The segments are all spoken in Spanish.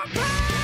my pain!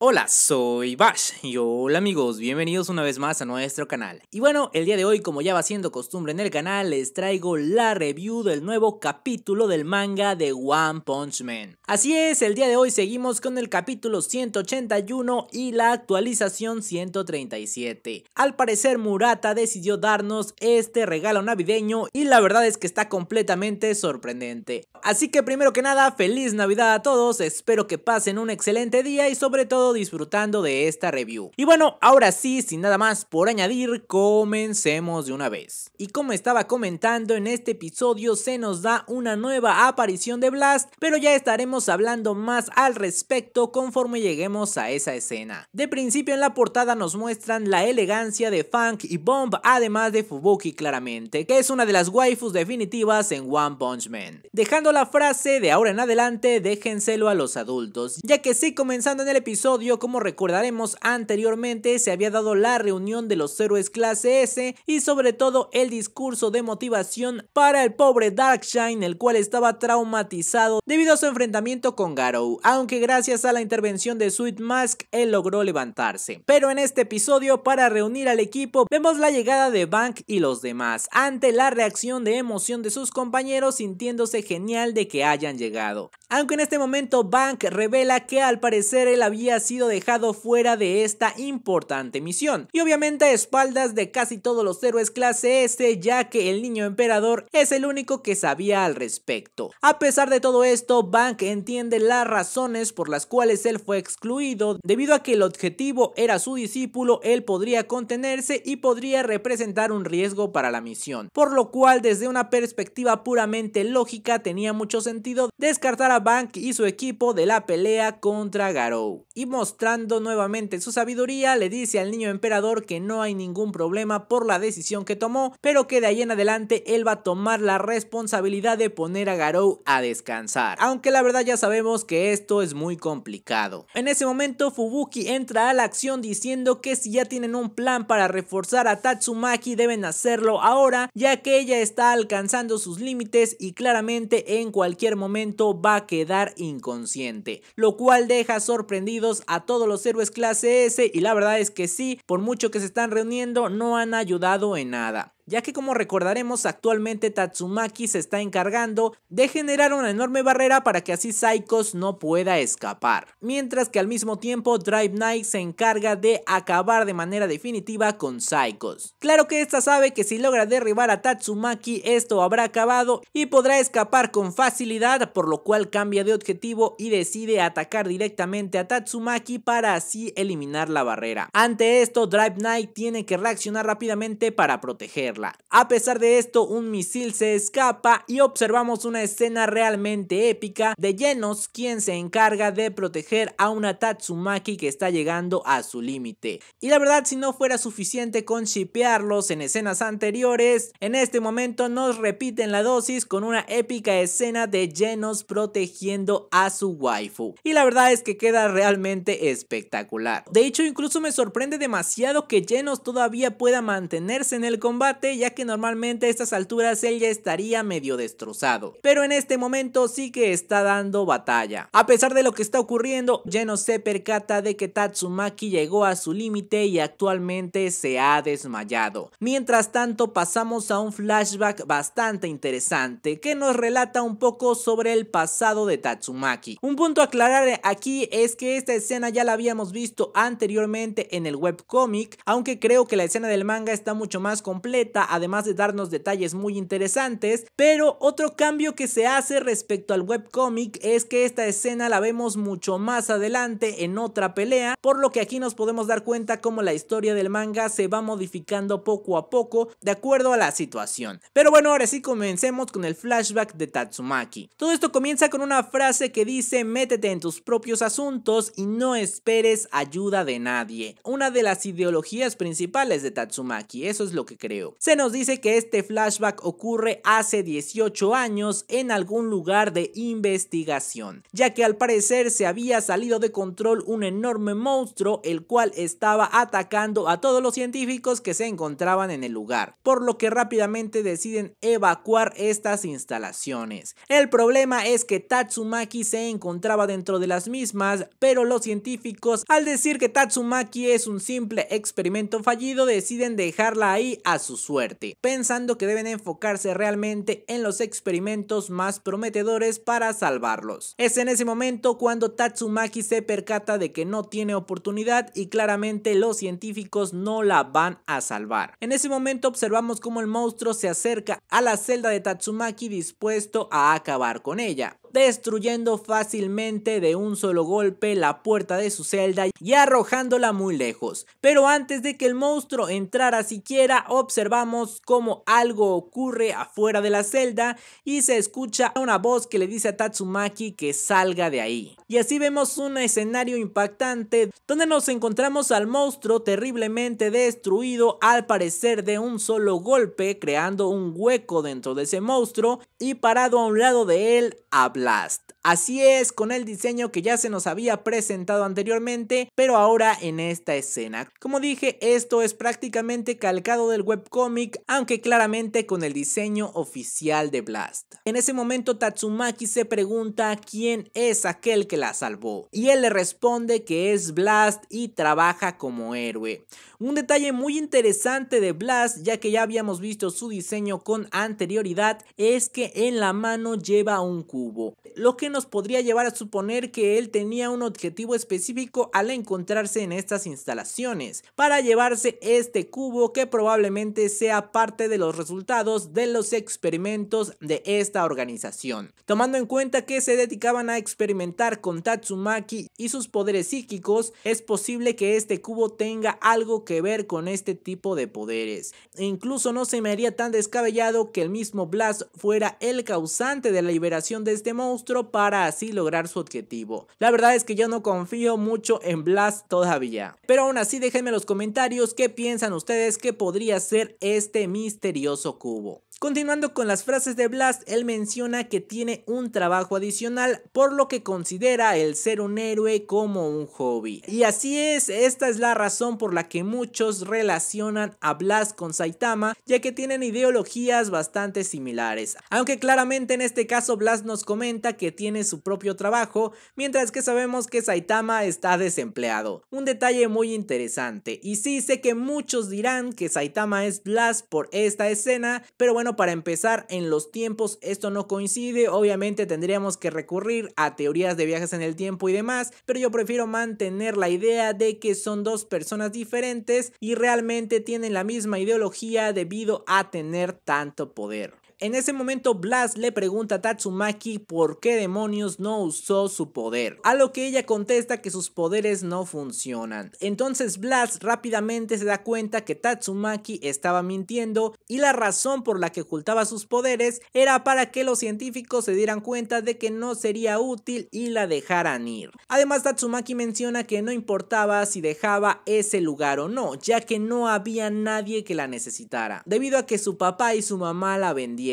Hola, soy Bash y hola amigos, bienvenidos una vez más a nuestro canal. Y bueno, el día de hoy, como ya va siendo costumbre en el canal, les traigo la review del nuevo capítulo del manga de One Punch Man. Así es, el día de hoy seguimos con el capítulo 181 y la actualización 137. Al parecer Murata decidió darnos este regalo navideño y la verdad es que está completamente sorprendente. Así que primero que nada, feliz navidad a todos, espero que pasen un excelente día y sobre todo disfrutando de esta review. Y bueno, ahora sí, sin nada más por añadir, comencemos de una vez. Y como estaba comentando, en este episodio se nos da una nueva aparición de Blast, pero ya estaremos hablando más al respecto conforme lleguemos a esa escena. De principio en la portada nos muestran la elegancia de Funk y Bomb, además de Fubuki claramente, que es una de las waifus definitivas en One Punch Man. Dejando la frase de ahora en adelante, déjenselo a los adultos, ya que sí comenzando en el episodio como recordaremos anteriormente, se había dado la reunión de los héroes clase S y sobre todo el discurso de motivación para el pobre Darkshine, el cual estaba traumatizado debido a su enfrentamiento con Garou, aunque gracias a la intervención de Sweet Mask, él logró levantarse. Pero en este episodio, para reunir al equipo, vemos la llegada de Bank y los demás, ante la reacción de emoción de sus compañeros sintiéndose genial de que hayan llegado. Aunque en este momento Bank revela que al parecer él había sido sido dejado fuera de esta importante misión. Y obviamente a espaldas de casi todos los héroes clase S, ya que el niño emperador es el único que sabía al respecto. A pesar de todo esto, Bank entiende las razones por las cuales él fue excluido, debido a que el objetivo era su discípulo, él podría contenerse y podría representar un riesgo para la misión. Por lo cual, desde una perspectiva puramente lógica, tenía mucho sentido descartar a Bank y su equipo de la pelea contra Garou. Y mostrando nuevamente su sabiduría, le dice al niño emperador que no hay ningún problema por la decisión que tomó, pero que de ahí en adelante él va a tomar la responsabilidad de poner a Garou a descansar. Aunque la verdad ya sabemos que esto es muy complicado. En ese momento Fubuki entra a la acción diciendo que si ya tienen un plan para reforzar a Tatsumaki deben hacerlo ahora ya que ella está alcanzando sus límites y claramente en cualquier momento va a quedar inconsciente, lo cual deja sorprendidos a todos los héroes clase S y la verdad es que sí, por mucho que se están reuniendo no han ayudado en nada ya que como recordaremos actualmente Tatsumaki se está encargando de generar una enorme barrera para que así Psychos no pueda escapar, mientras que al mismo tiempo Drive Knight se encarga de acabar de manera definitiva con Psychos. Claro que esta sabe que si logra derribar a Tatsumaki esto habrá acabado y podrá escapar con facilidad, por lo cual cambia de objetivo y decide atacar directamente a Tatsumaki para así eliminar la barrera. Ante esto Drive Knight tiene que reaccionar rápidamente para protegerla. A pesar de esto, un misil se escapa y observamos una escena realmente épica de Genos, quien se encarga de proteger a una Tatsumaki que está llegando a su límite. Y la verdad, si no fuera suficiente con shipearlos en escenas anteriores, en este momento nos repiten la dosis con una épica escena de Genos protegiendo a su waifu. Y la verdad es que queda realmente espectacular. De hecho, incluso me sorprende demasiado que Genos todavía pueda mantenerse en el combate ya que normalmente a estas alturas él ya estaría medio destrozado. Pero en este momento sí que está dando batalla. A pesar de lo que está ocurriendo, Geno se percata de que Tatsumaki llegó a su límite y actualmente se ha desmayado. Mientras tanto pasamos a un flashback bastante interesante que nos relata un poco sobre el pasado de Tatsumaki. Un punto a aclarar aquí es que esta escena ya la habíamos visto anteriormente en el webcomic, aunque creo que la escena del manga está mucho más completa además de darnos detalles muy interesantes, pero otro cambio que se hace respecto al webcomic es que esta escena la vemos mucho más adelante en otra pelea, por lo que aquí nos podemos dar cuenta cómo la historia del manga se va modificando poco a poco de acuerdo a la situación. Pero bueno, ahora sí comencemos con el flashback de Tatsumaki. Todo esto comienza con una frase que dice métete en tus propios asuntos y no esperes ayuda de nadie. Una de las ideologías principales de Tatsumaki, eso es lo que creo nos dice que este flashback ocurre hace 18 años en algún lugar de investigación, ya que al parecer se había salido de control un enorme monstruo el cual estaba atacando a todos los científicos que se encontraban en el lugar, por lo que rápidamente deciden evacuar estas instalaciones. El problema es que Tatsumaki se encontraba dentro de las mismas, pero los científicos al decir que Tatsumaki es un simple experimento fallido deciden dejarla ahí a sus suerte, pensando que deben enfocarse realmente en los experimentos más prometedores para salvarlos. Es en ese momento cuando Tatsumaki se percata de que no tiene oportunidad y claramente los científicos no la van a salvar. En ese momento observamos cómo el monstruo se acerca a la celda de Tatsumaki dispuesto a acabar con ella destruyendo fácilmente de un solo golpe la puerta de su celda y arrojándola muy lejos. Pero antes de que el monstruo entrara siquiera, observamos cómo algo ocurre afuera de la celda y se escucha una voz que le dice a Tatsumaki que salga de ahí. Y así vemos un escenario impactante donde nos encontramos al monstruo terriblemente destruido al parecer de un solo golpe creando un hueco dentro de ese monstruo y parado a un lado de él hablando last Así es, con el diseño que ya se nos había presentado anteriormente, pero ahora en esta escena. Como dije, esto es prácticamente calcado del webcómic, aunque claramente con el diseño oficial de Blast. En ese momento Tatsumaki se pregunta quién es aquel que la salvó, y él le responde que es Blast y trabaja como héroe. Un detalle muy interesante de Blast, ya que ya habíamos visto su diseño con anterioridad, es que en la mano lleva un cubo, lo que nos podría llevar a suponer que él tenía un objetivo específico al encontrarse en estas instalaciones, para llevarse este cubo que probablemente sea parte de los resultados de los experimentos de esta organización. Tomando en cuenta que se dedicaban a experimentar con Tatsumaki y sus poderes psíquicos, es posible que este cubo tenga algo que ver con este tipo de poderes. incluso no se me haría tan descabellado que el mismo Blast fuera el causante de la liberación de este monstruo para así lograr su objetivo. La verdad es que yo no confío mucho en Blast todavía. Pero aún así déjenme en los comentarios qué piensan ustedes que podría ser este misterioso cubo. Continuando con las frases de Blast, él menciona que tiene un trabajo adicional, por lo que considera el ser un héroe como un hobby. Y así es, esta es la razón por la que muchos relacionan a Blast con Saitama, ya que tienen ideologías bastante similares. Aunque claramente en este caso Blast nos comenta que tiene tiene su propio trabajo, mientras que sabemos que Saitama está desempleado. Un detalle muy interesante, y sí sé que muchos dirán que Saitama es Blast por esta escena, pero bueno, para empezar, en los tiempos esto no coincide, obviamente tendríamos que recurrir a teorías de viajes en el tiempo y demás, pero yo prefiero mantener la idea de que son dos personas diferentes y realmente tienen la misma ideología debido a tener tanto poder. En ese momento Blast le pregunta a Tatsumaki por qué demonios no usó su poder, a lo que ella contesta que sus poderes no funcionan. Entonces Blast rápidamente se da cuenta que Tatsumaki estaba mintiendo y la razón por la que ocultaba sus poderes era para que los científicos se dieran cuenta de que no sería útil y la dejaran ir. Además Tatsumaki menciona que no importaba si dejaba ese lugar o no, ya que no había nadie que la necesitara, debido a que su papá y su mamá la vendían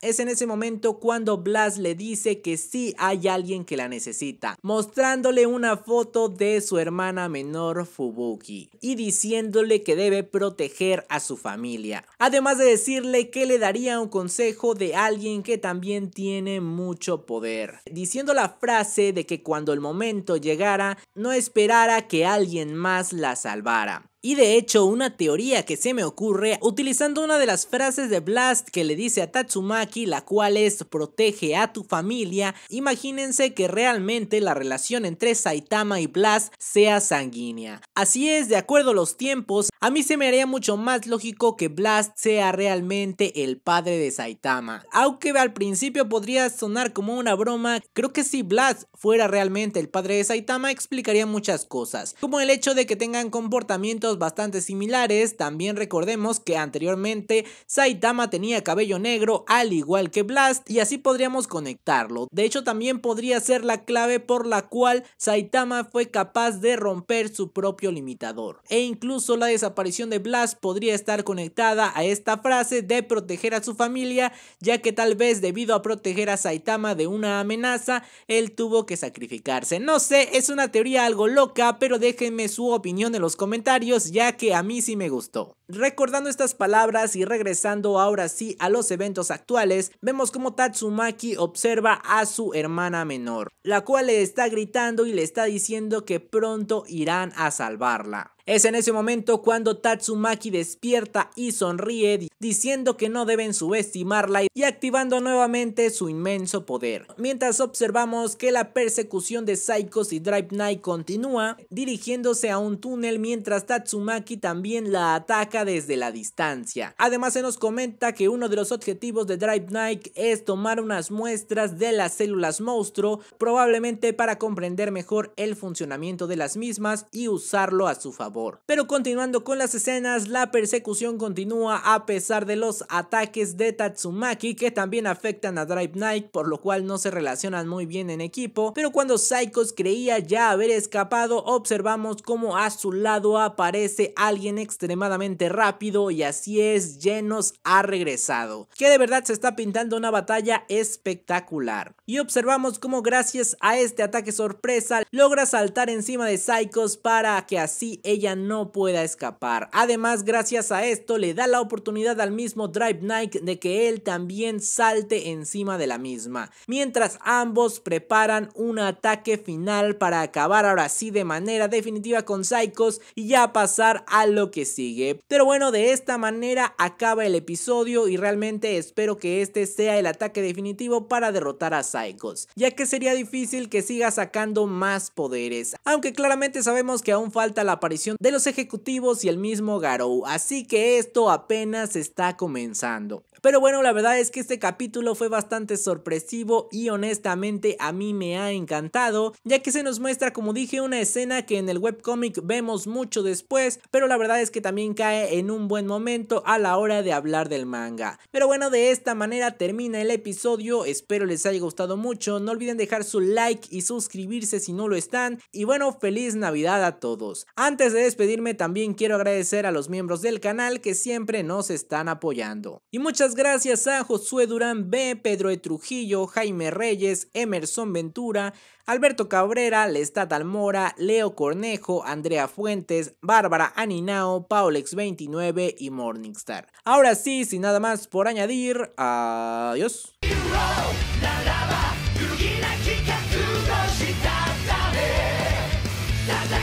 es en ese momento cuando Blas le dice que sí hay alguien que la necesita, mostrándole una foto de su hermana menor Fubuki y diciéndole que debe proteger a su familia. Además de decirle que le daría un consejo de alguien que también tiene mucho poder, diciendo la frase de que cuando el momento llegara no esperara que alguien más la salvara. Y de hecho, una teoría que se me ocurre utilizando una de las frases de Blast que le dice a Tatsumaki, la cual es protege a tu familia, imagínense que realmente la relación entre Saitama y Blast sea sanguínea. Así es, de acuerdo a los tiempos, a mí se me haría mucho más lógico que Blast sea realmente el padre de Saitama. Aunque al principio podría sonar como una broma, creo que si Blast fuera realmente el padre de Saitama explicaría muchas cosas, como el hecho de que tengan comportamientos bastante similares, también recordemos que anteriormente Saitama tenía cabello negro al igual que Blast y así podríamos conectarlo. De hecho también podría ser la clave por la cual Saitama fue capaz de romper su propio limitador e incluso la desaparición aparición de Blast podría estar conectada a esta frase de proteger a su familia, ya que tal vez debido a proteger a Saitama de una amenaza, él tuvo que sacrificarse. No sé, es una teoría algo loca, pero déjenme su opinión en los comentarios, ya que a mí sí me gustó. Recordando estas palabras y regresando ahora sí a los eventos actuales, vemos como Tatsumaki observa a su hermana menor, la cual le está gritando y le está diciendo que pronto irán a salvarla. Es en ese momento cuando Tatsumaki despierta y sonríe diciendo que no deben subestimarla y activando nuevamente su inmenso poder. Mientras observamos que la persecución de Psychos y Drive Knight continúa dirigiéndose a un túnel mientras Tatsumaki también la ataca desde la distancia. Además se nos comenta que uno de los objetivos de Drive Knight es tomar unas muestras de las células monstruo probablemente para comprender mejor el funcionamiento de las mismas y usarlo a su favor. Pero continuando con las escenas, la persecución continúa a pesar de los ataques de Tatsumaki que también afectan a Drive Knight, por lo cual no se relacionan muy bien en equipo, pero cuando Psychos creía ya haber escapado, observamos como a su lado aparece alguien extremadamente rápido y así es, Genos ha regresado, que de verdad se está pintando una batalla espectacular. Y observamos como gracias a este ataque sorpresa logra saltar encima de Psychos para que así ella no pueda escapar. Además, gracias a esto le da la oportunidad al mismo Drive Knight de que él también salte encima de la misma. Mientras ambos preparan un ataque final para acabar ahora sí de manera definitiva con Psychos y ya pasar a lo que sigue. Pero bueno, de esta manera acaba el episodio y realmente espero que este sea el ataque definitivo para derrotar a Psychos, ya que sería difícil que siga sacando más poderes. Aunque claramente sabemos que aún falta la aparición de los ejecutivos y el mismo Garou, así que esto apenas está comenzando. Pero bueno, la verdad es que este capítulo fue bastante sorpresivo y honestamente a mí me ha encantado, ya que se nos muestra, como dije, una escena que en el webcomic vemos mucho después, pero la verdad es que también cae en un buen momento a la hora de hablar del manga. Pero bueno, de esta manera termina el episodio, espero les haya gustado mucho, no olviden dejar su like y suscribirse si no lo están, y bueno, feliz Navidad a todos. Antes de despedirme también quiero agradecer a los miembros del canal que siempre nos están apoyando. Y muchas gracias a Josué Durán B, Pedro E. Trujillo, Jaime Reyes, Emerson Ventura, Alberto Cabrera, Lestat Almora, Leo Cornejo, Andrea Fuentes, Bárbara Aninao, Paulex29 y Morningstar. Ahora sí, sin nada más por añadir, adiós.